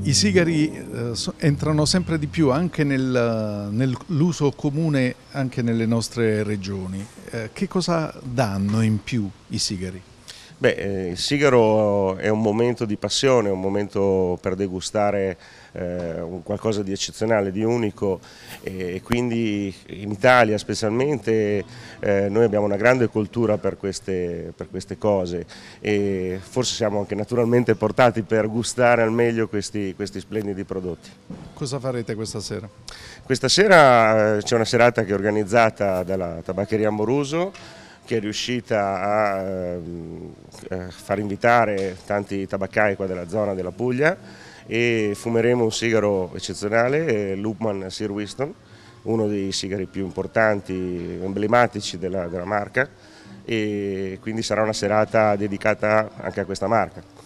I sigari eh, entrano sempre di più anche nel, nell'uso comune anche nelle nostre regioni. Eh, che cosa danno in più i sigari? Beh, eh, il sigaro è un momento di passione, è un momento per degustare eh, qualcosa di eccezionale, di unico e, e quindi in Italia specialmente eh, noi abbiamo una grande cultura per queste, per queste, cose e forse siamo anche naturalmente portati per gustare al meglio questi, questi splendidi prodotti. Cosa farete questa sera? Questa sera eh, c'è una serata che è organizzata dalla tabaccheria Moruso che è riuscita a ehm, eh, far invitare tanti tabaccai qua della zona della Puglia e fumeremo un sigaro eccezionale, eh, Lupman Sir Winston, uno dei sigari più importanti, emblematici della, della marca e quindi sarà una serata dedicata anche a questa marca.